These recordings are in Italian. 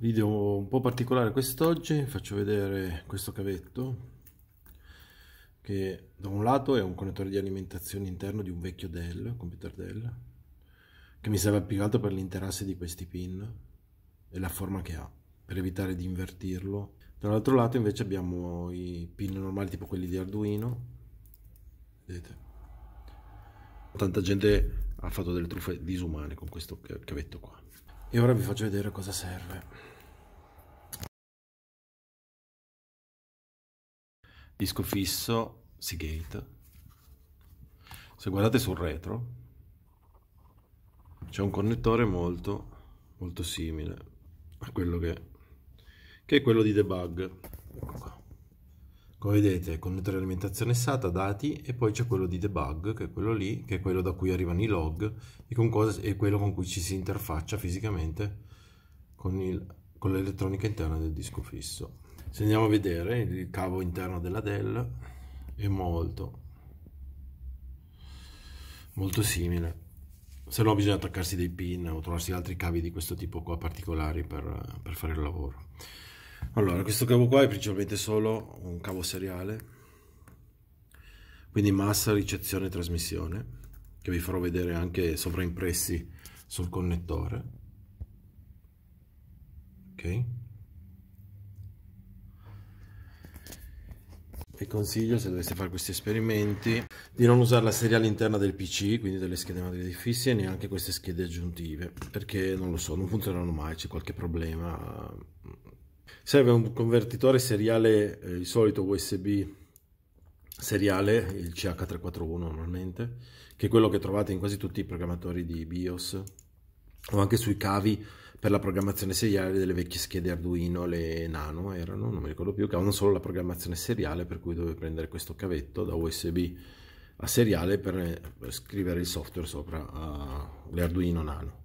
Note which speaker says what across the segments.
Speaker 1: video un po' particolare quest'oggi faccio vedere questo cavetto che da un lato è un connettore di alimentazione interno di un vecchio Dell, computer Dell che mi serve più che altro per l'interasse di questi pin e la forma che ha per evitare di invertirlo dall'altro lato invece abbiamo i pin normali tipo quelli di Arduino vedete tanta gente ha fatto delle truffe disumane con questo cavetto qua e ora vi faccio vedere cosa serve. Disco fisso, Seagate. Se guardate sul retro, c'è un connettore molto, molto simile a quello che, che è quello di debug. Ecco qua. Come vedete, connettere alimentazione SATA, dati e poi c'è quello di debug, che è quello lì, che è quello da cui arrivano i log e, con cosa, e quello con cui ci si interfaccia fisicamente con, l'elettronica interna del disco fisso. Se andiamo a vedere il cavo interno della Dell è molto, molto simile. Se no bisogna attaccarsi dei pin o trovarsi altri cavi di questo tipo qua particolari per, per fare il lavoro. Allora, questo cavo qua è principalmente solo un cavo seriale, quindi massa, ricezione e trasmissione, che vi farò vedere anche sovraimpressi sul connettore. Ok? E consiglio, se doveste fare questi esperimenti, di non usare la seriale interna del PC, quindi delle schede madri fisse, e neanche queste schede aggiuntive, perché non lo so, non funzioneranno mai, c'è qualche problema Serve un convertitore seriale, eh, il solito USB seriale, il CH341 normalmente, che è quello che trovate in quasi tutti i programmatori di BIOS o anche sui cavi per la programmazione seriale delle vecchie schede Arduino, le Nano erano, non mi ricordo più, che avevano solo la programmazione seriale per cui dovevo prendere questo cavetto da USB a seriale per, eh, per scrivere il software sopra uh, le Arduino Nano.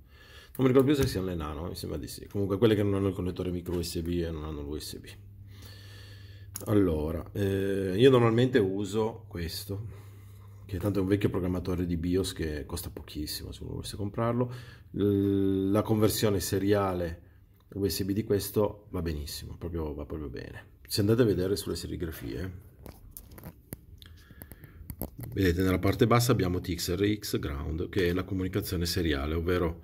Speaker 1: Non mi ricordo più se siano le nano, mi sembra di sì. Comunque quelle che non hanno il connettore micro USB e non hanno l'USB. Allora, eh, io normalmente uso questo, che tanto è un vecchio programmatore di BIOS che costa pochissimo se uno volesse comprarlo. La conversione seriale USB di questo va benissimo, proprio, va proprio bene. Se andate a vedere sulle serigrafie, vedete nella parte bassa abbiamo TXRX Ground, che è la comunicazione seriale, ovvero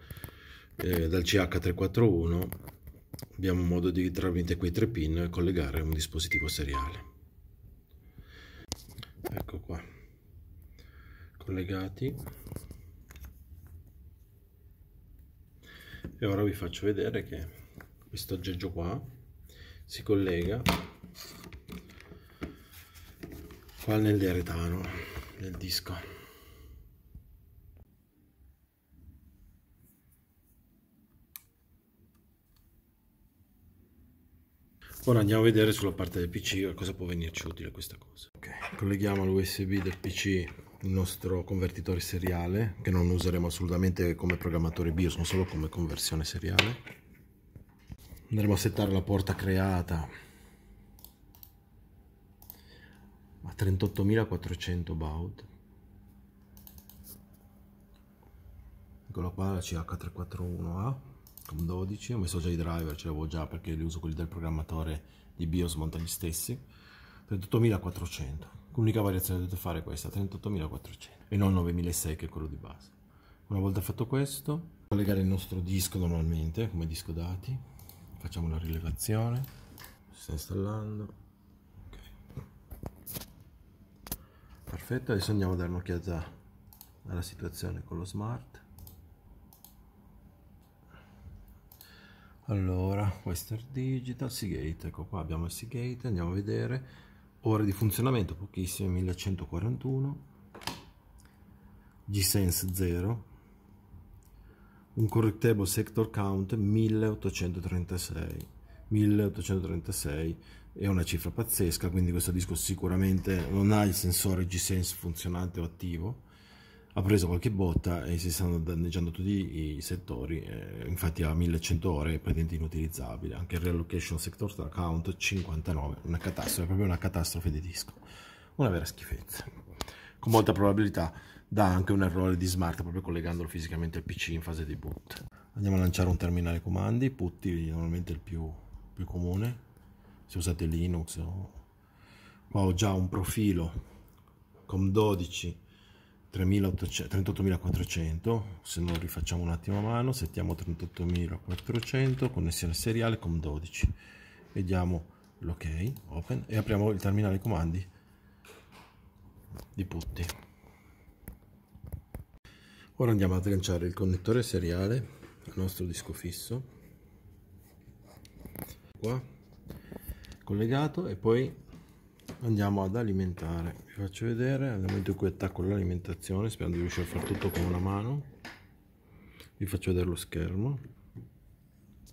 Speaker 1: eh, dal CH341 abbiamo modo di tramite quei tre pin e collegare un dispositivo seriale ecco qua collegati e ora vi faccio vedere che questo aggeggio qua si collega qua nel deretano del disco Ora andiamo a vedere sulla parte del PC cosa può venirci utile questa cosa. Okay. Colleghiamo all'USB del PC il nostro convertitore seriale, che non useremo assolutamente come programmatore BIOS, ma solo come conversione seriale. Andremo a settare la porta creata a 38.400 baud. Eccola qua, la CH341A. Scom 12, ho messo già i driver, ce l'avevo già perché li uso quelli del programmatore di BIOS, monta gli stessi. 38.400, l'unica variazione che dovete fare è questa, 38.400 e non 9.600 che è quello di base. Una volta fatto questo, collegare il nostro disco normalmente come disco dati, facciamo la rilevazione, si sta installando, perfetto, adesso andiamo a dare un'occhiata alla situazione con lo smart. allora Western Digital Seagate ecco qua abbiamo il Seagate andiamo a vedere ore di funzionamento pochissime 1141 G-Sense 0 un correctable sector count 1836 1836 è una cifra pazzesca quindi questo disco sicuramente non ha il sensore G-Sense funzionante o attivo ha preso qualche botta e si stanno danneggiando tutti i settori, eh, infatti a 1100 ore è praticamente inutilizzabile, anche il reallocation sector account 59, una catastrofe, proprio una catastrofe di disco, una vera schifezza. Con molta probabilità dà anche un errore di smart proprio collegandolo fisicamente al PC in fase di boot. Andiamo a lanciare un terminale comandi, putti normalmente il più, più comune, se usate Linux. Qua ho già un profilo com 12 38.400 se non rifacciamo un attimo a mano settiamo 38.400 connessione seriale com 12 e diamo l'ok open e apriamo il terminale comandi di putti ora andiamo ad agganciare il connettore seriale al nostro disco fisso qua collegato e poi andiamo ad alimentare vi faccio vedere al momento in cui attacco l'alimentazione sperando di riuscire a fare tutto con una mano vi faccio vedere lo schermo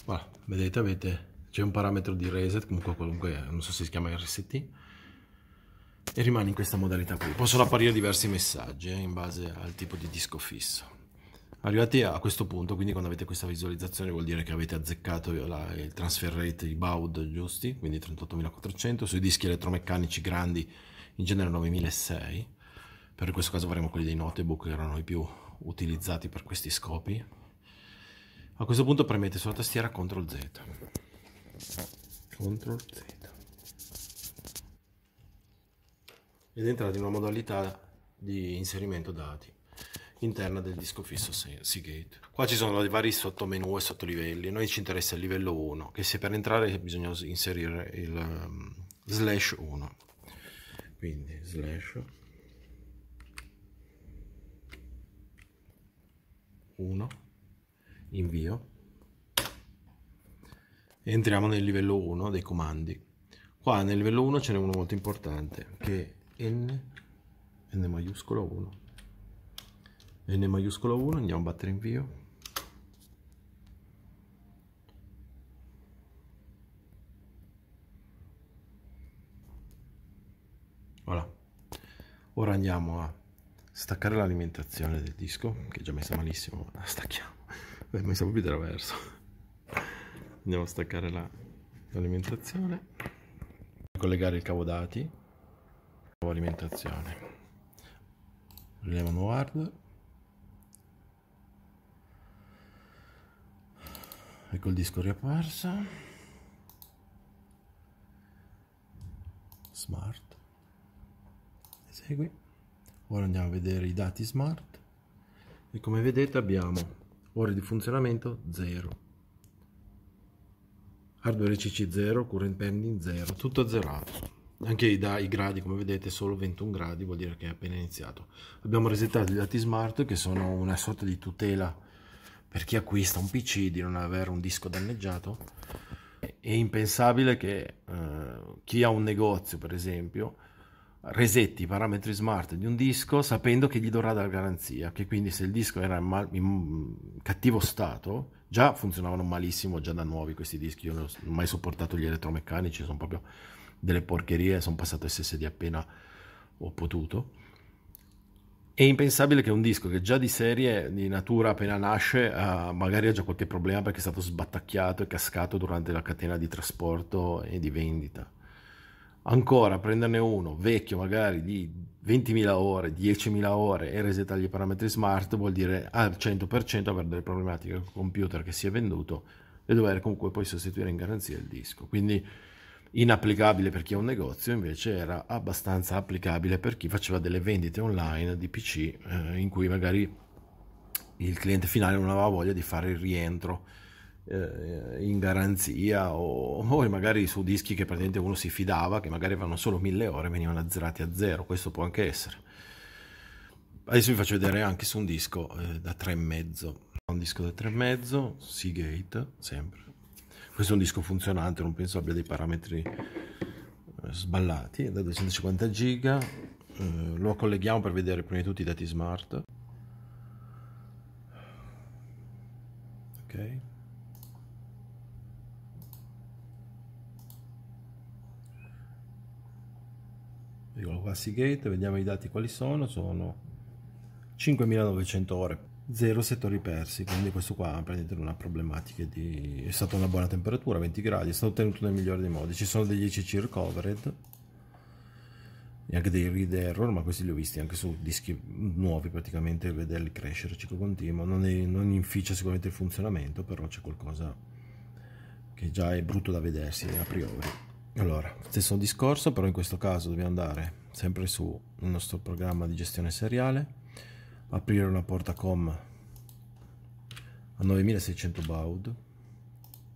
Speaker 1: voilà, vedete avete c'è un parametro di reset comunque qualunque non so se si chiama RST e rimane in questa modalità qui possono apparire diversi messaggi eh, in base al tipo di disco fisso Arrivati a questo punto, quindi quando avete questa visualizzazione vuol dire che avete azzeccato la, il transfer rate di baud giusti, quindi 38.400, sui dischi elettromeccanici grandi in genere 9.600, per questo caso avremo quelli dei notebook che erano i più utilizzati per questi scopi. A questo punto premete sulla tastiera CTRL Z. CTRL Z. Ed entrate in una modalità di inserimento dati interna del disco fisso Seagate. Qua ci sono i vari sottomenu e sottolivelli, noi ci interessa il livello 1, che se per entrare bisogna inserire il um, slash 1. Quindi slash 1, invio, entriamo nel livello 1 dei comandi. Qua nel livello 1 ce n'è uno molto importante, che è n, n maiuscolo 1 n maiuscolo 1 andiamo a battere invio voilà. ora andiamo a staccare l'alimentazione del disco che è già messa malissimo la stacchiamo l'ho messa proprio di traverso andiamo a staccare l'alimentazione la, collegare il cavo dati alimentazione rilevo no hardware ecco il disco riapparsa smart esegui ora andiamo a vedere i dati smart e come vedete abbiamo ore di funzionamento 0 hardware cc 0 current pending 0 tutto zerato anche i, da, i gradi come vedete solo 21 gradi vuol dire che è appena iniziato abbiamo resettato i dati smart che sono una sorta di tutela per chi acquista un PC di non avere un disco danneggiato, è impensabile che eh, chi ha un negozio, per esempio, resetti i parametri smart di un disco sapendo che gli dovrà dare garanzia, che quindi se il disco era in, mal, in cattivo stato, già funzionavano malissimo, già da nuovi questi dischi, io non ho mai sopportato gli elettromeccanici, sono proprio delle porcherie, sono passato SSD appena ho potuto è impensabile che un disco che già di serie, di natura appena nasce, ha, eh, magari ha già qualche problema perché è stato sbattacchiato e cascato durante la catena di trasporto e di vendita. Ancora prenderne uno vecchio magari di 20.000 ore, 10.000 ore e resetargli i parametri smart vuol dire al 100% avere delle problematiche con il computer che si è venduto e dover comunque poi sostituire in garanzia il disco. Quindi inapplicabile per chi ha un negozio, invece era abbastanza applicabile per chi faceva delle vendite online di PC eh, in cui magari il cliente finale non aveva voglia di fare il rientro eh, in garanzia o, o, magari su dischi che praticamente uno si fidava, che magari avevano solo mille ore, venivano azzerati a zero, questo può anche essere. Adesso vi faccio vedere anche su un disco eh, da 3,5, un disco da 3,5, Seagate sempre questo è un disco funzionante non penso abbia dei parametri eh, sballati è da 250 giga eh, lo colleghiamo per vedere prima di tutto i dati smart ok Dico qua Seagate, vediamo i dati quali sono, sono 5900 ore zero settori persi quindi questo qua prendete una problematica di è stata una buona temperatura 20 gradi è stato ottenuto nel migliore dei modi ci sono degli ICC recovered e anche dei read error ma questi li ho visti anche su dischi nuovi praticamente vederli crescere ciclo continuo non, è, non inficia sicuramente il funzionamento però c'è qualcosa che già è brutto da vedersi a priori allora stesso discorso però in questo caso dobbiamo andare sempre sul nostro programma di gestione seriale aprire una porta com a 9600 baud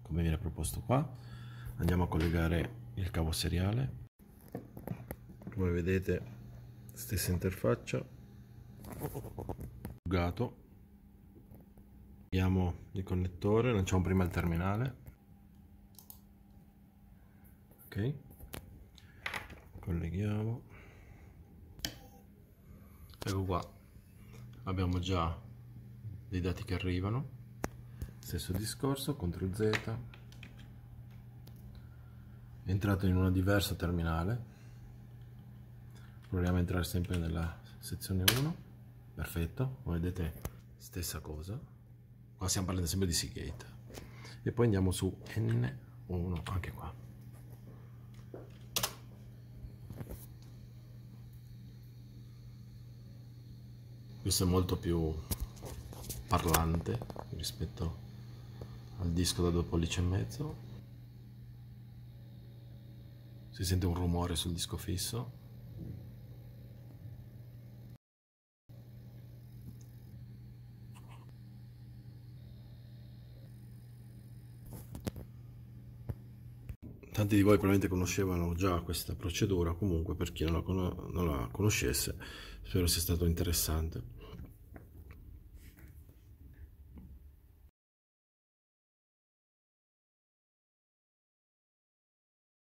Speaker 1: come viene proposto qua andiamo a collegare il cavo seriale come vedete stessa interfaccia bugato abbiamo il connettore lanciamo prima il terminale ok colleghiamo ecco qua abbiamo già dei dati che arrivano stesso discorso CTRL Z entrato in una diversa terminale proviamo a entrare sempre nella sezione 1 perfetto come vedete stessa cosa qua stiamo parlando sempre di Seagate e poi andiamo su N1 anche qua questo è molto più parlante rispetto al disco da due pollici e mezzo si sente un rumore sul disco fisso tanti di voi probabilmente conoscevano già questa procedura, comunque per chi non la, non la conoscesse spero sia stato interessante.